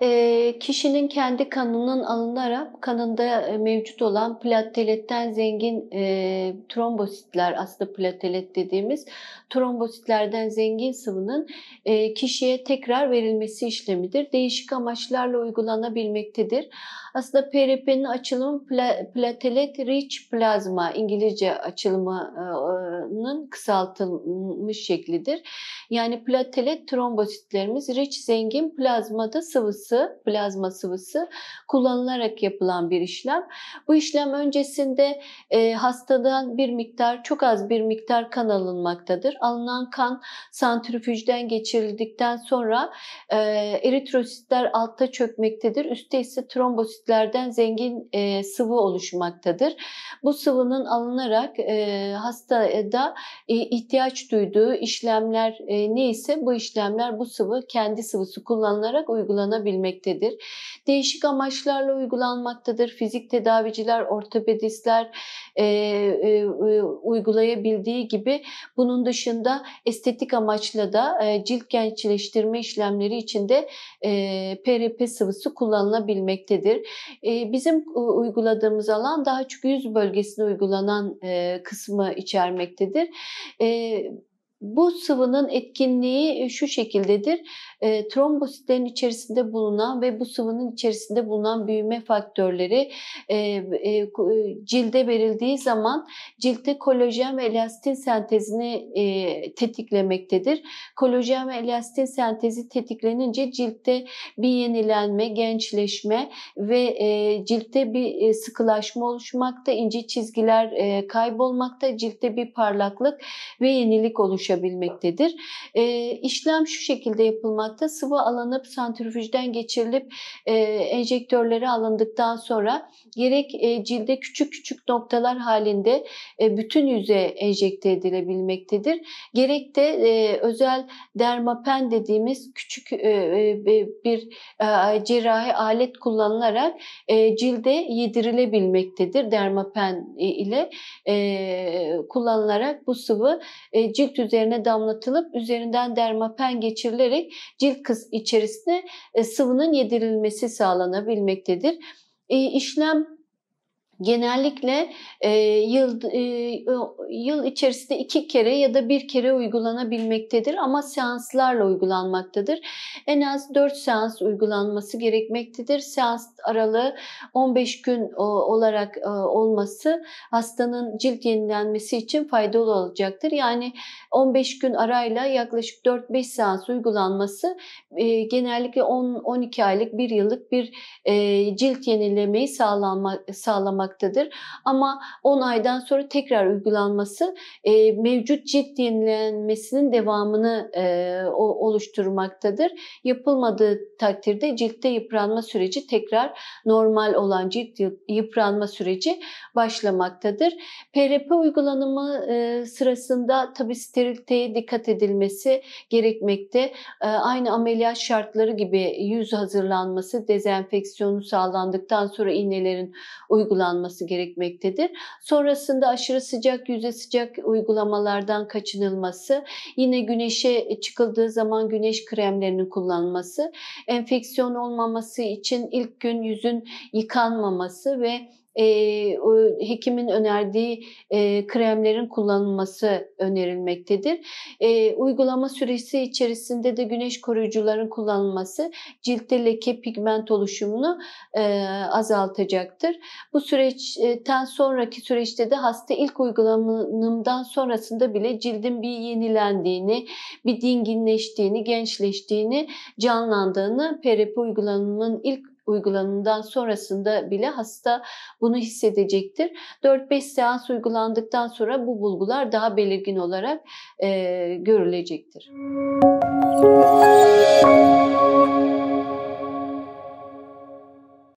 e, eh, Ee, kişinin kendi kanının alınarak kanında e, mevcut olan plateletten zengin e, trombositler aslında platelet dediğimiz trombositlerden zengin sıvının e, kişiye tekrar verilmesi işlemidir. Değişik amaçlarla uygulanabilmektedir. Aslında PRP'nin açılımı pla, platelet rich plazma İngilizce açılımının e, kısaltılmış şeklidir. Yani platelet trombositlerimiz rich zengin plazmada sıvısı plazma sıvısı kullanılarak yapılan bir işlem. Bu işlem öncesinde e, hastadan bir miktar, çok az bir miktar kan alınmaktadır. Alınan kan santrifüjden geçirildikten sonra e, eritrositler altta çökmektedir. Üstte ise trombositlerden zengin e, sıvı oluşmaktadır. Bu sıvının alınarak e, hastada e, ihtiyaç duyduğu işlemler e, neyse bu işlemler bu sıvı kendi sıvısı kullanılarak uygulanabilmektedir önemlidir. Değişik amaçlarla uygulanmaktadır. Fizik tedaviciler, ortopedistler e, e, uygulayabildiği gibi bunun dışında estetik amaçla da e, cilt gençleştirme işlemleri içinde e, PRP sıvısı kullanılabilmektedir. E, bizim uyguladığımız alan daha çok yüz bölgesine uygulanan e, kısmı içermektedir. E, bu sıvının etkinliği şu şekildedir e, trombositlerin içerisinde bulunan ve bu sıvının içerisinde bulunan büyüme faktörleri e, e, e, cilde verildiği zaman ciltte kolajen ve elastin sentezini e, tetiklemektedir. Kolajen ve elastin sentezi tetiklenince ciltte bir yenilenme, gençleşme ve e, ciltte bir e, sıkılaşma oluşmakta, ince çizgiler e, kaybolmakta, ciltte bir parlaklık ve yenilik oluşabilmektedir. E, işlem şu şekilde yapılmaktadır almakta. Sıvı alınıp santrifüjden geçirilip e, enjektörlere alındıktan sonra gerek e, cilde küçük küçük noktalar halinde e, bütün yüze enjekte edilebilmektedir. Gerek de e, özel dermapen dediğimiz küçük e, bir e, cerrahi alet kullanılarak e, cilde yedirilebilmektedir. Dermapen ile e, kullanılarak bu sıvı e, cilt üzerine damlatılıp üzerinden dermapen geçirilerek cilt kız içerisine e, sıvının yedirilmesi sağlanabilmektedir. E, işlem genellikle e, yıl e, yıl içerisinde iki kere ya da bir kere uygulanabilmektedir ama seanslarla uygulanmaktadır. En az 4 seans uygulanması gerekmektedir. Seans aralığı 15 gün o, olarak e, olması hastanın cilt yenilenmesi için faydalı olacaktır. Yani 15 gün arayla yaklaşık 4-5 seans uygulanması e, genellikle 10-12 aylık, 1 yıllık bir e, cilt yenilemeyi sağlamak sağlamak almaktadır. Ama 10 aydan sonra tekrar uygulanması e, mevcut cilt yenilenmesinin devamını e, oluşturmaktadır. Yapılmadığı takdirde ciltte yıpranma süreci tekrar normal olan cilt yıpranma süreci başlamaktadır. PRP uygulanımı e, sırasında tabi steriliteye dikkat edilmesi gerekmekte. E, aynı ameliyat şartları gibi yüz hazırlanması, dezenfeksiyonu sağlandıktan sonra iğnelerin uygulanması uygulanması gerekmektedir. Sonrasında aşırı sıcak, yüze sıcak uygulamalardan kaçınılması, yine güneşe çıkıldığı zaman güneş kremlerinin kullanılması, enfeksiyon olmaması için ilk gün yüzün yıkanmaması ve e, hekimin önerdiği e, kremlerin kullanılması önerilmektedir. E, uygulama süresi içerisinde de güneş koruyucuların kullanılması ciltte leke pigment oluşumunu e, azaltacaktır. Bu süreçten sonraki süreçte de hasta ilk uygulamamdan sonrasında bile cildin bir yenilendiğini, bir dinginleştiğini, gençleştiğini, canlandığını PRP uygulamanın ilk uygulanından sonrasında bile hasta bunu hissedecektir. 4-5 seans uygulandıktan sonra bu bulgular daha belirgin olarak e, görülecektir. Müzik